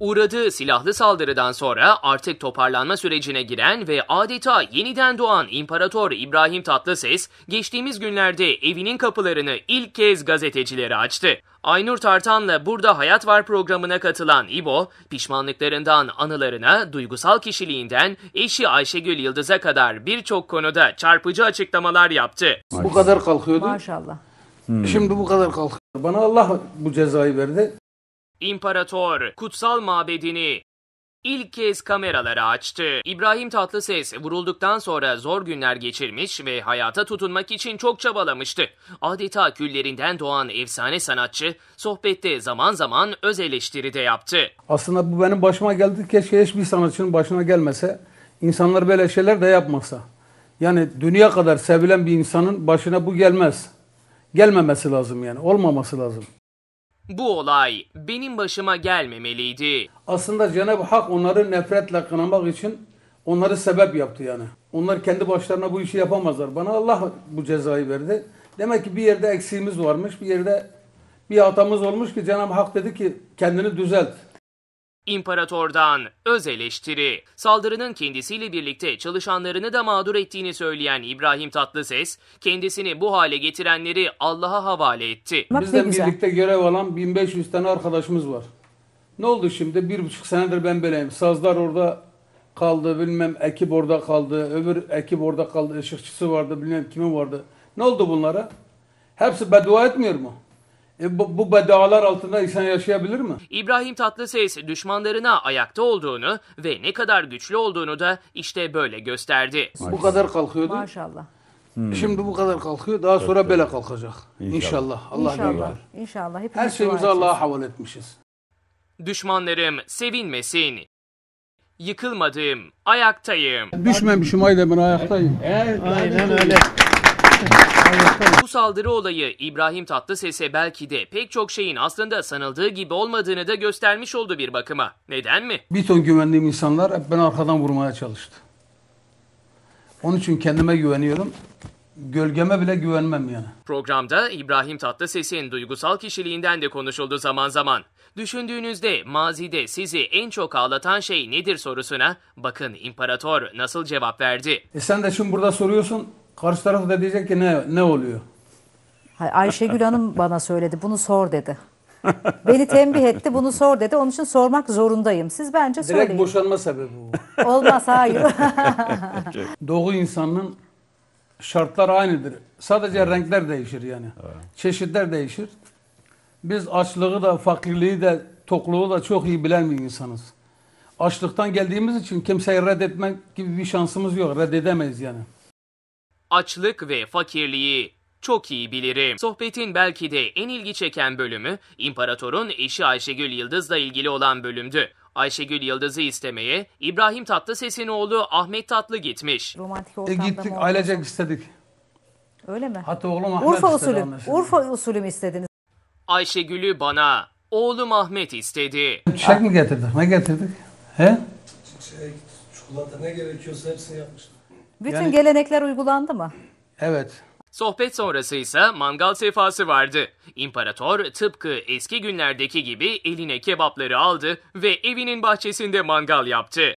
Uğradığı silahlı saldırıdan sonra artık toparlanma sürecine giren ve adeta yeniden doğan İmparator İbrahim Tatlıses, geçtiğimiz günlerde evinin kapılarını ilk kez gazetecilere açtı. Aynur Tartan'la Burada Hayat Var programına katılan İbo, pişmanlıklarından anılarına, duygusal kişiliğinden eşi Ayşegül Yıldız'a kadar birçok konuda çarpıcı açıklamalar yaptı. Bu kadar kalkıyordu. Maşallah. Hmm. Şimdi bu kadar kalkıyor. Bana Allah bu cezayı verdi. İmparator kutsal mabedini ilk kez kameralara açtı. İbrahim Tatlıses vurulduktan sonra zor günler geçirmiş ve hayata tutunmak için çok çabalamıştı. Adeta küllerinden doğan efsane sanatçı sohbette zaman zaman öz eleştiri de yaptı. Aslında bu benim başıma geldi keşke hiçbir sanatçının başına gelmese. İnsanlar böyle şeyler de yapmasa. Yani dünya kadar sevilen bir insanın başına bu gelmez. Gelmemesi lazım yani olmaması lazım. Bu olay benim başıma gelmemeliydi. Aslında Cenab-ı Hak onları nefretle kınamak için onları sebep yaptı yani. Onlar kendi başlarına bu işi yapamazlar. Bana Allah bu cezayı verdi. Demek ki bir yerde eksiğimiz varmış, bir yerde bir hatamız olmuş ki Cenab-ı Hak dedi ki kendini düzelt. İmparatordan öz eleştiri. Saldırının kendisiyle birlikte çalışanlarını da mağdur ettiğini söyleyen İbrahim Tatlıses, kendisini bu hale getirenleri Allah'a havale etti. Bak Bizden birlikte görev alan 1500 tane arkadaşımız var. Ne oldu şimdi? Bir buçuk senedir ben böyleyim. Sazlar orada kaldı, bilmem ekip orada kaldı, öbür ekip orada kaldı, ışıkçısı vardı, bilmem kimi vardı. Ne oldu bunlara? Hepsi beddua etmiyor mu? E, bu, bu bedalar altında insan yaşayabilir mi? İbrahim Tatlıses düşmanlarına ayakta olduğunu ve ne kadar güçlü olduğunu da işte böyle gösterdi. Bu kadar kalkıyordu. Maşallah. E, hmm. Şimdi bu kadar kalkıyor. Daha sonra evet, böyle kalkacak. İnşallah. İnşallah. Allah İnşallah. İnşallah. Her şeyimizi Allah'a havale etmişiz. Düşmanlarım sevinmesin. Yıkılmadım, ayaktayım. Düşmemişim ayda ben ayaktayım. Evet, aynen öyle. Bu saldırı olayı İbrahim Tatlıses'e belki de pek çok şeyin aslında sanıldığı gibi olmadığını da göstermiş oldu bir bakıma. Neden mi? Bir ton güvendiğim insanlar hep beni arkadan vurmaya çalıştı. Onun için kendime güveniyorum. Gölgeme bile güvenmem yani. Programda İbrahim Tatlıses'in duygusal kişiliğinden de konuşuldu zaman zaman. Düşündüğünüzde mazide sizi en çok ağlatan şey nedir sorusuna bakın imparator nasıl cevap verdi. E sen de şimdi burada soruyorsun Karşı taraf da diyecek ki ne ne oluyor? Hay- Ayşegül Hanım bana söyledi bunu sor dedi. Beni tembih etti bunu sor dedi. Onun için sormak zorundayım. Siz bence Direkt söyleyin. boşanma sebebi bu. Olmaz hayır. Doğu insanın şartlar aynıdır. Sadece renkler değişir yani. Çeşitler değişir. Biz açlığı da, fakirliği de, tokluğu da çok iyi bilen bir insanız. Açlıktan geldiğimiz için kimseyi reddetmek gibi bir şansımız yok. Reddedemeyiz yani açlık ve fakirliği çok iyi bilirim. Sohbetin belki de en ilgi çeken bölümü imparatorun eşi Ayşegül Yıldız'la ilgili olan bölümdü. Ayşegül Yıldız'ı istemeye İbrahim Tatlıses'in oğlu Ahmet Tatlı gitmiş. Romantik E gittik oldu? ailecek istedik. Öyle mi? Hatta oğlum Ahmet Urfa usulü. anlaşılan. Urfa usulü mü istediniz? Ayşegül'ü bana oğlum Ahmet istedi. Çiçek mi getirdik? Ne getirdik? He? Şey, çikolata ne gerekiyorsa hepsini yapmışlar. Bütün Yani- gelenekler uygulandı mı? Evet. Sohbet sonrası ise mangal sefası vardı. İmparator tıpkı eski günlerdeki gibi eline kebapları aldı ve evinin bahçesinde mangal yaptı.